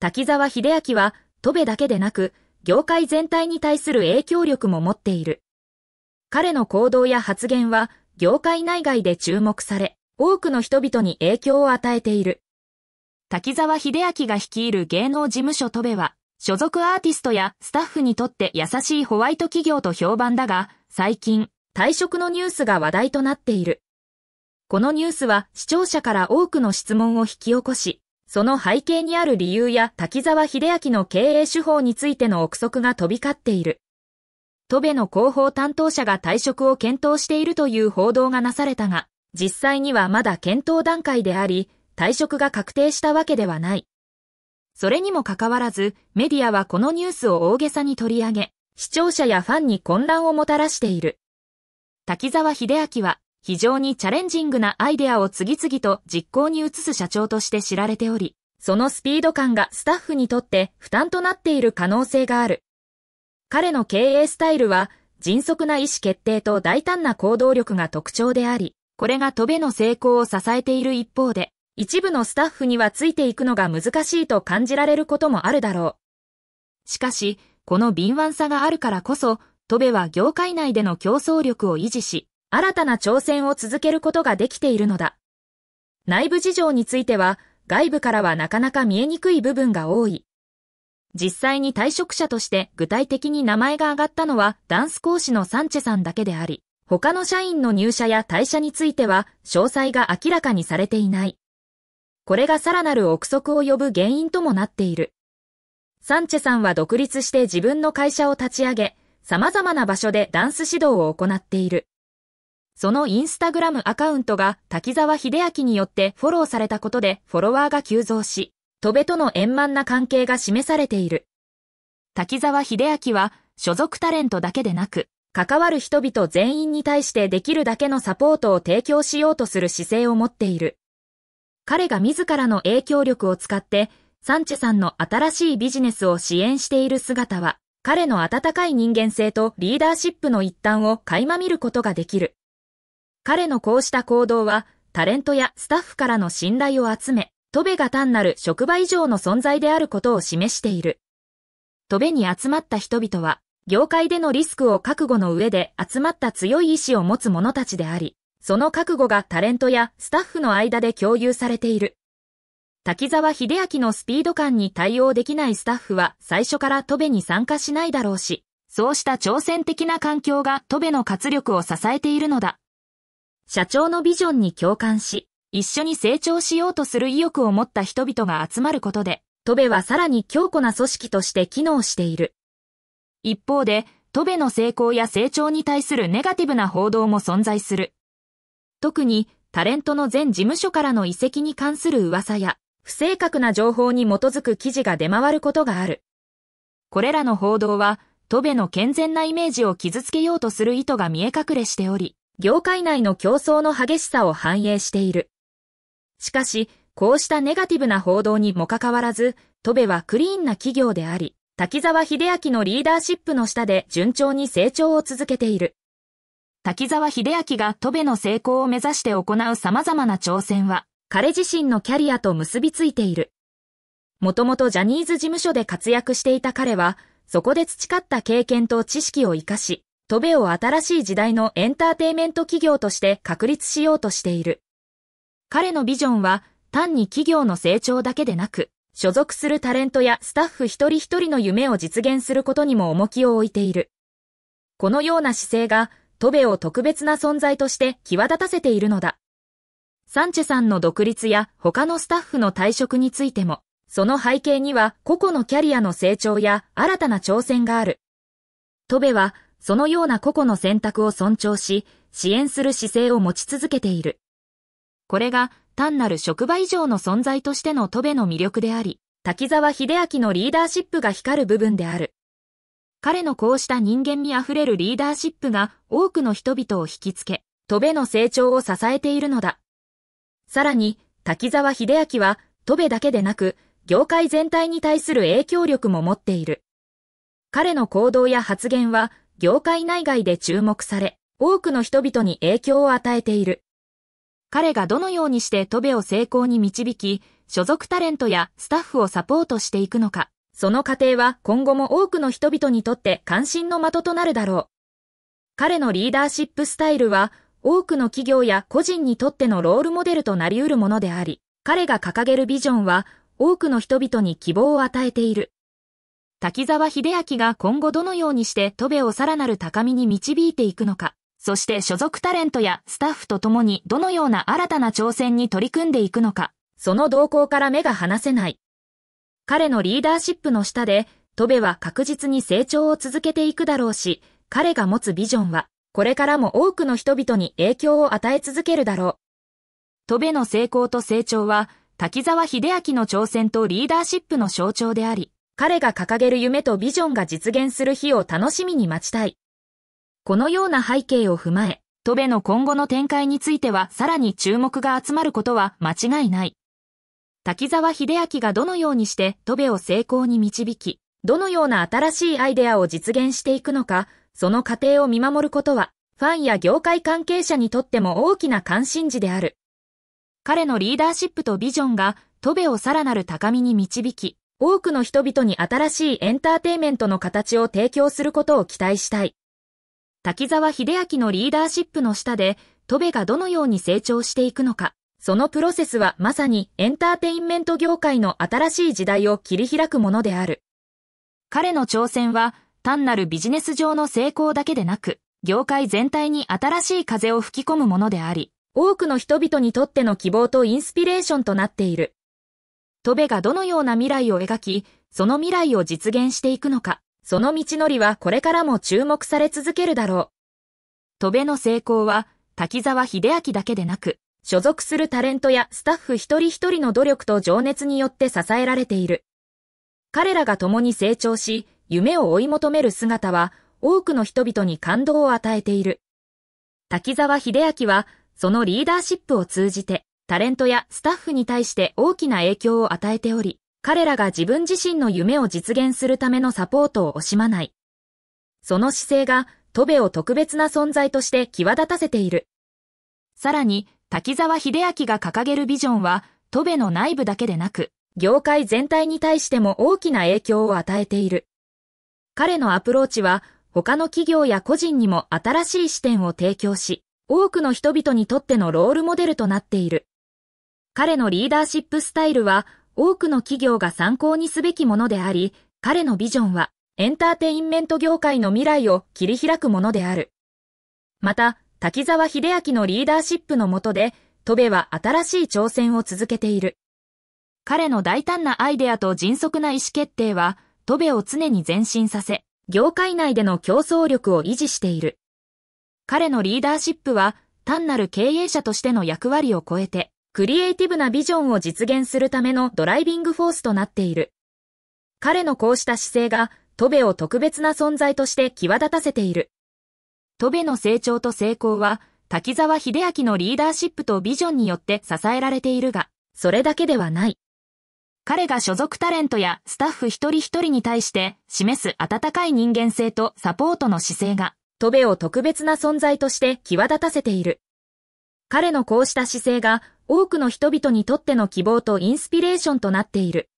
滝沢秀明は、戸部だけでなく、業界全体に対する影響力も持っている。彼の行動や発言は、業界内外で注目され、多くの人々に影響を与えている。滝沢秀明が率いる芸能事務所戸部は、所属アーティストやスタッフにとって優しいホワイト企業と評判だが、最近、退職のニュースが話題となっている。このニュースは視聴者から多くの質問を引き起こし、その背景にある理由や滝沢秀明の経営手法についての憶測が飛び交っている。戸部の広報担当者が退職を検討しているという報道がなされたが、実際にはまだ検討段階であり、退職が確定したわけではない。それにもかかわらず、メディアはこのニュースを大げさに取り上げ、視聴者やファンに混乱をもたらしている。滝沢秀明は、非常にチャレンジングなアイデアを次々と実行に移す社長として知られており、そのスピード感がスタッフにとって負担となっている可能性がある。彼の経営スタイルは、迅速な意思決定と大胆な行動力が特徴であり、これがトベの成功を支えている一方で、一部のスタッフにはついていくのが難しいと感じられることもあるだろう。しかし、この敏腕さがあるからこそ、トベは業界内での競争力を維持し、新たな挑戦を続けることができているのだ。内部事情については、外部からはなかなか見えにくい部分が多い。実際に退職者として具体的に名前が挙がったのはダンス講師のサンチェさんだけであり、他の社員の入社や退社については詳細が明らかにされていない。これがさらなる憶測を呼ぶ原因ともなっている。サンチェさんは独立して自分の会社を立ち上げ、様々な場所でダンス指導を行っている。そのインスタグラムアカウントが滝沢秀明によってフォローされたことでフォロワーが急増し、戸部との円満な関係が示されている。滝沢秀明は所属タレントだけでなく、関わる人々全員に対してできるだけのサポートを提供しようとする姿勢を持っている。彼が自らの影響力を使って、サンチェさんの新しいビジネスを支援している姿は、彼の温かい人間性とリーダーシップの一端を垣間見ることができる。彼のこうした行動は、タレントやスタッフからの信頼を集め、トベが単なる職場以上の存在であることを示している。トベに集まった人々は、業界でのリスクを覚悟の上で集まった強い意志を持つ者たちであり、その覚悟がタレントやスタッフの間で共有されている。滝沢秀明のスピード感に対応できないスタッフは最初からトベに参加しないだろうし、そうした挑戦的な環境がトベの活力を支えているのだ。社長のビジョンに共感し、一緒に成長しようとする意欲を持った人々が集まることで、トベはさらに強固な組織として機能している。一方で、トベの成功や成長に対するネガティブな報道も存在する。特に、タレントの全事務所からの遺跡に関する噂や、不正確な情報に基づく記事が出回ることがある。これらの報道は、トベの健全なイメージを傷つけようとする意図が見え隠れしており、業界内の競争の激しさを反映している。しかし、こうしたネガティブな報道にもかかわらず、戸部はクリーンな企業であり、滝沢秀明のリーダーシップの下で順調に成長を続けている。滝沢秀明が戸部の成功を目指して行う様々な挑戦は、彼自身のキャリアと結びついている。もともとジャニーズ事務所で活躍していた彼は、そこで培った経験と知識を活かし、トベを新しい時代のエンターテイメント企業として確立しようとしている。彼のビジョンは単に企業の成長だけでなく、所属するタレントやスタッフ一人一人の夢を実現することにも重きを置いている。このような姿勢が、トベを特別な存在として際立たせているのだ。サンチェさんの独立や他のスタッフの退職についても、その背景には個々のキャリアの成長や新たな挑戦がある。トベはそのような個々の選択を尊重し、支援する姿勢を持ち続けている。これが単なる職場以上の存在としての戸部の魅力であり、滝沢秀明のリーダーシップが光る部分である。彼のこうした人間味あふれるリーダーシップが多くの人々を引きつけ、戸部の成長を支えているのだ。さらに、滝沢秀明は、戸部だけでなく、業界全体に対する影響力も持っている。彼の行動や発言は、業界内外で注目され、多くの人々に影響を与えている。彼がどのようにしてトベを成功に導き、所属タレントやスタッフをサポートしていくのか、その過程は今後も多くの人々にとって関心の的となるだろう。彼のリーダーシップスタイルは、多くの企業や個人にとってのロールモデルとなり得るものであり、彼が掲げるビジョンは、多くの人々に希望を与えている。滝沢秀明が今後どのようにして戸部をさらなる高みに導いていくのか、そして所属タレントやスタッフと共にどのような新たな挑戦に取り組んでいくのか、その動向から目が離せない。彼のリーダーシップの下で、戸部は確実に成長を続けていくだろうし、彼が持つビジョンは、これからも多くの人々に影響を与え続けるだろう。戸部の成功と成長は、滝沢秀明の挑戦とリーダーシップの象徴であり、彼が掲げる夢とビジョンが実現する日を楽しみに待ちたい。このような背景を踏まえ、トベの今後の展開についてはさらに注目が集まることは間違いない。滝沢秀明がどのようにしてトベを成功に導き、どのような新しいアイデアを実現していくのか、その過程を見守ることは、ファンや業界関係者にとっても大きな関心事である。彼のリーダーシップとビジョンが、トベをさらなる高みに導き、多くの人々に新しいエンターテイメントの形を提供することを期待したい。滝沢秀明のリーダーシップの下で、戸部がどのように成長していくのか、そのプロセスはまさにエンターテインメント業界の新しい時代を切り開くものである。彼の挑戦は単なるビジネス上の成功だけでなく、業界全体に新しい風を吹き込むものであり、多くの人々にとっての希望とインスピレーションとなっている。トベがどのような未来を描き、その未来を実現していくのか、その道のりはこれからも注目され続けるだろう。トベの成功は、滝沢秀明だけでなく、所属するタレントやスタッフ一人一人の努力と情熱によって支えられている。彼らが共に成長し、夢を追い求める姿は、多くの人々に感動を与えている。滝沢秀明は、そのリーダーシップを通じて、タレントやスタッフに対して大きな影響を与えており、彼らが自分自身の夢を実現するためのサポートを惜しまない。その姿勢が、戸部を特別な存在として際立たせている。さらに、滝沢秀明が掲げるビジョンは、戸部の内部だけでなく、業界全体に対しても大きな影響を与えている。彼のアプローチは、他の企業や個人にも新しい視点を提供し、多くの人々にとってのロールモデルとなっている。彼のリーダーシップスタイルは多くの企業が参考にすべきものであり、彼のビジョンはエンターテインメント業界の未来を切り開くものである。また、滝沢秀明のリーダーシップの下で、戸部は新しい挑戦を続けている。彼の大胆なアイデアと迅速な意思決定は、戸部を常に前進させ、業界内での競争力を維持している。彼のリーダーシップは、単なる経営者としての役割を超えて、クリエイティブなビジョンを実現するためのドライビングフォースとなっている。彼のこうした姿勢が、トベを特別な存在として際立たせている。トベの成長と成功は、滝沢秀明のリーダーシップとビジョンによって支えられているが、それだけではない。彼が所属タレントやスタッフ一人一人に対して示す温かい人間性とサポートの姿勢が、トベを特別な存在として際立たせている。彼のこうした姿勢が多くの人々にとっての希望とインスピレーションとなっている。